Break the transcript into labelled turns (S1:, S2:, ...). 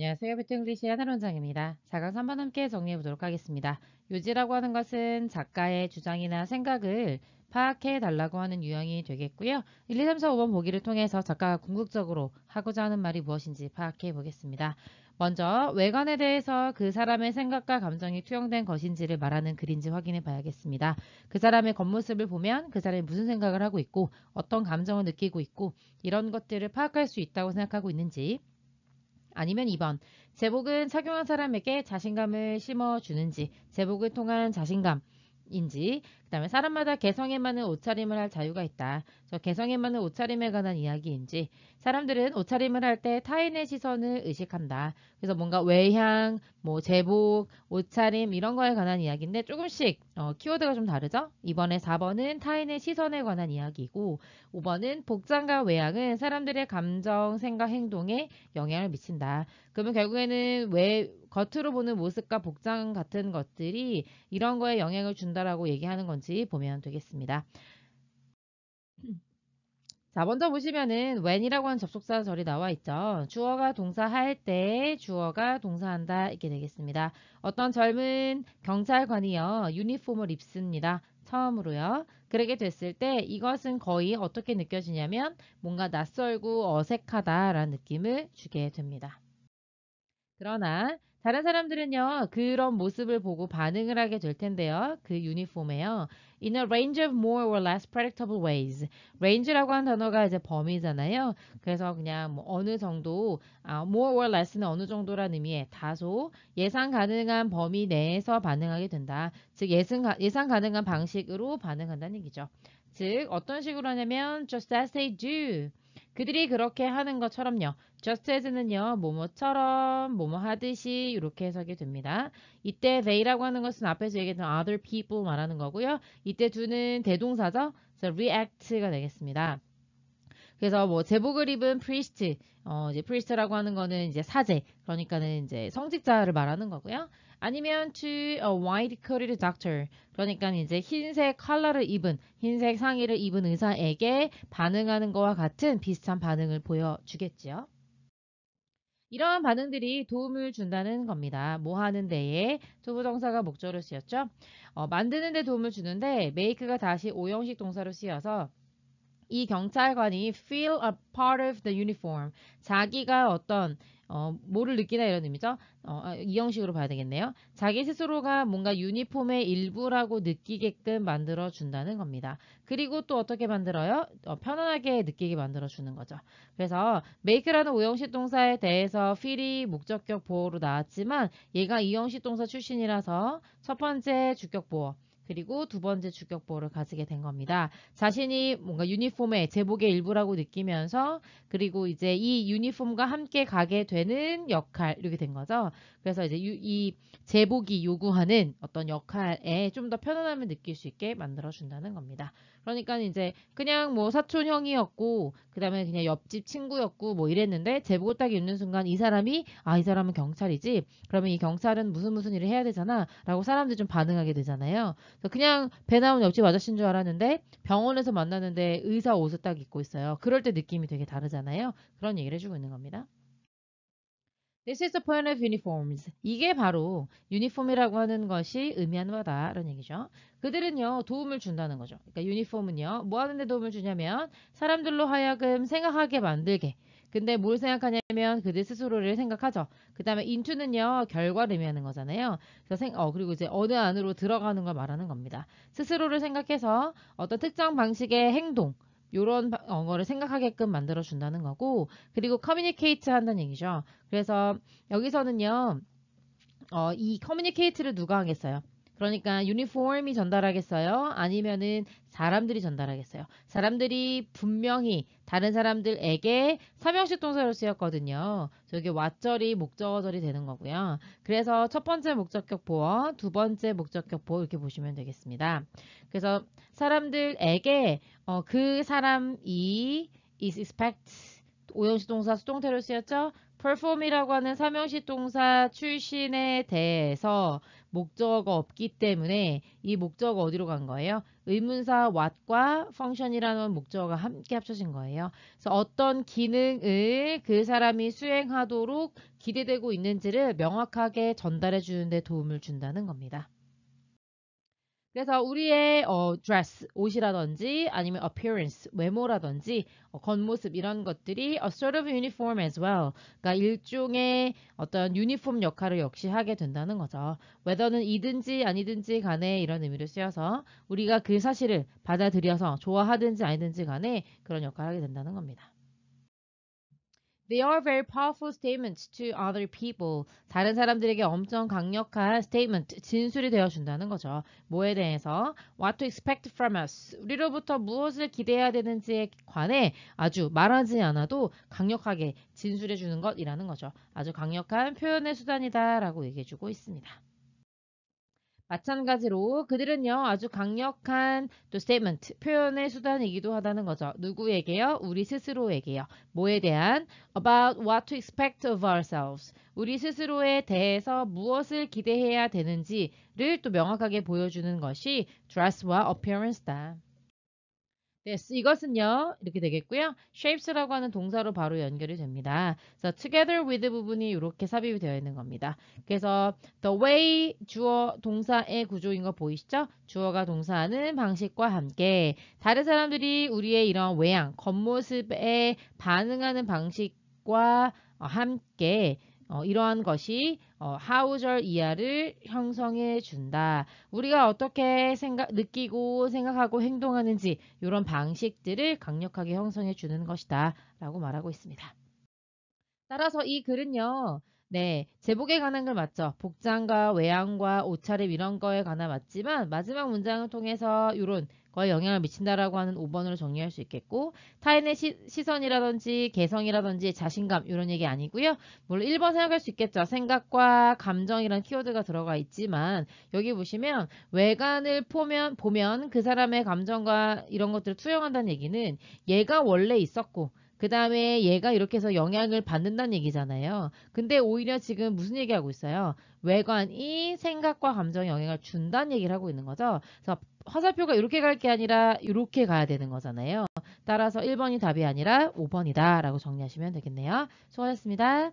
S1: 안녕하세요. 비트잉글리시 하늘원장입니다 4강 3번 함께 정리해 보도록 하겠습니다. 요지라고 하는 것은 작가의 주장이나 생각을 파악해 달라고 하는 유형이 되겠고요. 1, 2, 3, 4, 5번 보기를 통해서 작가가 궁극적으로 하고자 하는 말이 무엇인지 파악해 보겠습니다. 먼저 외관에 대해서 그 사람의 생각과 감정이 투영된 것인지를 말하는 글인지 확인해 봐야겠습니다. 그 사람의 겉모습을 보면 그 사람이 무슨 생각을 하고 있고 어떤 감정을 느끼고 있고 이런 것들을 파악할 수 있다고 생각하고 있는지 아니면 2번 제복은 착용한 사람에게 자신감을 심어주는지 제복을 통한 자신감 인지, 그 다음에 사람마다 개성에 맞는 옷차림을 할 자유가 있다. 저 개성에 맞는 옷차림에 관한 이야기인지, 사람들은 옷차림을 할 때 타인의 시선을 의식한다. 그래서 뭔가 외향, 뭐 제복, 옷차림 이런 거에 관한 이야기인데 조금씩 어, 키워드가 좀 다르죠? 이번에 4번은 타인의 시선에 관한 이야기고, 5번은 복장과 외향은 사람들의 감정, 생각, 행동에 영향을 미친다. 그러면 결국에는 왜 겉으로 보는 모습과 복장 같은 것들이 이런 거에 영향을 준다라고 얘기하는 건지 보면 되겠습니다. 자, 먼저 보시면은 when이라고 하는 접속사 절이 나와 있죠. 주어가 동사할 때 주어가 동사한다 이렇게 되겠습니다. 어떤 젊은 경찰관이요. 유니폼을 입습니다. 처음으로요. 그렇게 됐을 때 이것은 거의 어떻게 느껴지냐면 뭔가 낯설고 어색하다라는 느낌을 주게 됩니다. 그러나 다른 사람들은요, 그런 모습을 보고 반응을 하게 될 텐데요. 그 유니폼에요. In a range of more or less predictable ways. range라고 한 단어가 이제 범위잖아요. 그래서 그냥 뭐 어느 정도, 아, more or less는 어느 정도라는 의미의 다소 예상 가능한 범위 내에서 반응하게 된다. 즉, 예상, 예상 가능한 방식으로 반응한다는 얘기죠. 즉, 어떤 식으로 하냐면, just as they do. 그들이 그렇게 하는 것처럼요. just as는요. 뭐뭐처럼, 뭐뭐 하듯이 이렇게 해석이 됩니다. 이때 they라고 하는 것은 앞에서 얘기했던 other people 말하는 거고요. 이때 두는 대동사죠. 그래서 react가 되겠습니다. 그래서 뭐 제복을 입은 프리스트, 어 이제 p r i e 라고 하는 거는 이제 사제, 그러니까는 이제 성직자를 말하는 거고요. 아니면 to a wide coated doctor, 그러니까 이제 흰색 칼라를 입은 흰색 상의를 입은 의사에게 반응하는 것과 같은 비슷한 반응을 보여주겠지요. 이러한 반응들이 도움을 준다는 겁니다. 뭐 하는 데에 조부동사가 목적으로 쓰였죠. 어, 만드는 데 도움을 주는데 메이크가 다시 오형식 동사로 쓰여서 이 경찰관이 feel a part of the uniform. 자기가 어떤 어, 뭐를 느끼나 이런 의미죠. 어, 아, 이 형식으로 봐야 되겠네요. 자기 스스로가 뭔가 유니폼의 일부라고 느끼게끔 만들어 준다는 겁니다. 그리고 또 어떻게 만들어요? 어, 편안하게 느끼게 만들어 주는 거죠. 그래서 make라는 오형식 동사에 대해서 feel이 목적격 보호로 나왔지만 얘가 이형식 동사 출신이라서 첫 번째 주격 보호 그리고 두 번째 주격보를 가지게 된 겁니다. 자신이 뭔가 유니폼의 제복의 일부라고 느끼면서 그리고 이제 이 유니폼과 함께 가게 되는 역할 이렇게 된 거죠. 그래서 이제 유, 이 제복이 요구하는 어떤 역할에 좀 더 편안함을 느낄 수 있게 만들어 준다는 겁니다. 그러니까 이제 그냥 뭐 사촌 형이었고 그다음에 그냥 옆집 친구였고 뭐 이랬는데 제보고 딱 읽는 순간 이 사람이 아 이 사람은 경찰이지 그러면 이 경찰은 무슨 무슨 일을 해야 되잖아라고 사람들이 좀 반응하게 되잖아요. 그래서 그냥 배 나온 옆집 아저씨인 줄 알았는데 병원에서 만났는데 의사 옷을 딱 입고 있어요. 그럴 때 느낌이 되게 다르잖아요. 그런 얘기를 해주고 있는 겁니다. This is the point of uniforms. 이게 바로 유니폼이라고 하는 것이 의미하는 바다 라는 얘기죠. 그들은요 도움을 준다는 거죠. 그러니까 유니폼은요 뭐 하는데 도움을 주냐면 사람들로 하여금 생각하게 만들게 근데 뭘 생각하냐면 그들 스스로를 생각하죠. 그 다음에 i n t o 는요 결과를 의미하는 거잖아요. 그래서 생, 어, 그리고 이제 어느 안으로 들어가는 걸 말하는 겁니다. 스스로를 생각해서 어떤 특정 방식의 행동 요런 언어를 생각하게끔 만들어 준다는 거고 그리고 커뮤니케이트 한다는 얘기죠. 그래서 여기서는요. 어, 이 커뮤니케이트를 누가 하겠어요? 그러니까 유니폼이 전달하겠어요? 아니면은 사람들이 전달하겠어요? 사람들이 분명히 다른 사람들에게 삼형식 동사로 쓰였거든요. 저게 왓절이 목적어절이 되는 거고요. 그래서 첫 번째 목적격 보어, 두 번째 목적격 보어 이렇게 보시면 되겠습니다. 그래서 사람들에게 어, 그 사람이 is expect 오형식 동사 수동태로 쓰였죠? perform이라고 하는 삼형식 동사 출신에 대해서 목적어 없기 때문에 이 목적어 어디로 간 거예요? 의문사 what과 function이라는 목적어가 함께 합쳐진 거예요. 그래서 어떤 기능을 그 사람이 수행하도록 기대되고 있는지를 명확하게 전달해 주는 데 도움을 준다는 겁니다. 그래서 우리의 어, dress, 옷이라든지 아니면 appearance, 외모라든지 어, 겉모습 이런 것들이 a sort of uniform as well. 그러니까 일종의 어떤 유니폼 역할을 역시 하게 된다는 거죠. 웨더는 이든지 아니든지 간에 이런 의미를 쓰여서 우리가 그 사실을 받아들여서 좋아하든지 아니든지 간에 그런 역할을 하게 된다는 겁니다. They are very powerful statements to other people. 다른 사람들에게 엄청 강력한 statement, 진술이 되어준다는 거죠. 뭐에 대해서? What to expect from us. 우리로부터 무엇을 기대해야 되는지에 관해 아주 말하지 않아도 강력하게 진술해주는 것이라는 거죠. 아주 강력한 표현의 수단이다라고 얘기해주고 있습니다. 마찬가지로 그들은요 아주 강력한 또 스테이먼트 표현의 수단이기도 하다는 거죠. 누구에게요? 우리 스스로에게요. 뭐에 대한 about what to expect of ourselves 우리 스스로에 대해서 무엇을 기대해야 되는지를 또 명확하게 보여주는 것이 dress와 appearance다. This 이것은요 이렇게 되겠고요. Shapes라고 하는 동사로 바로 연결이 됩니다. 그래서 together with 부분이 이렇게 삽입이 되어 있는 겁니다. 그래서 the way 주어 동사의 구조인 거 보이시죠? 주어가 동사하는 방식과 함께 다른 사람들이 우리의 이런 외양 겉모습에 반응하는 방식과 함께 어, 이러한 것이 어, 하우절 이하를 형성해 준다. 우리가 어떻게 생각, 느끼고 생각하고 행동하는지 이런 방식들을 강력하게 형성해 주는 것이다. 라고 말하고 있습니다. 따라서 이 글은요. 네, 제복에 관한 걸 맞죠. 복장과 외양과 옷차림 이런 거에 관한 맞지만 마지막 문장을 통해서 이런 거에 영향을 미친다라고 하는 5번으로 정리할 수 있겠고 타인의 시, 선이라든지 개성이라든지 자신감 이런 얘기 아니고요. 물론 1번 생각할 수 있겠죠. 생각과 감정이란 키워드가 들어가 있지만 여기 보시면 외관을 보면 보면 그 사람의 감정과 이런 것들을 투영한다는 얘기는 얘가 원래 있었고 그 다음에 얘가 이렇게 해서 영향을 받는다는 얘기잖아요. 근데 오히려 지금 무슨 얘기하고 있어요? 외관이 생각과 감정에 영향을 준다는 얘기를 하고 있는 거죠. 그래서 화살표가 이렇게 갈 게 아니라 이렇게 가야 되는 거잖아요. 따라서 1번이 답이 아니라 5번이다 라고 정리하시면 되겠네요. 수고하셨습니다.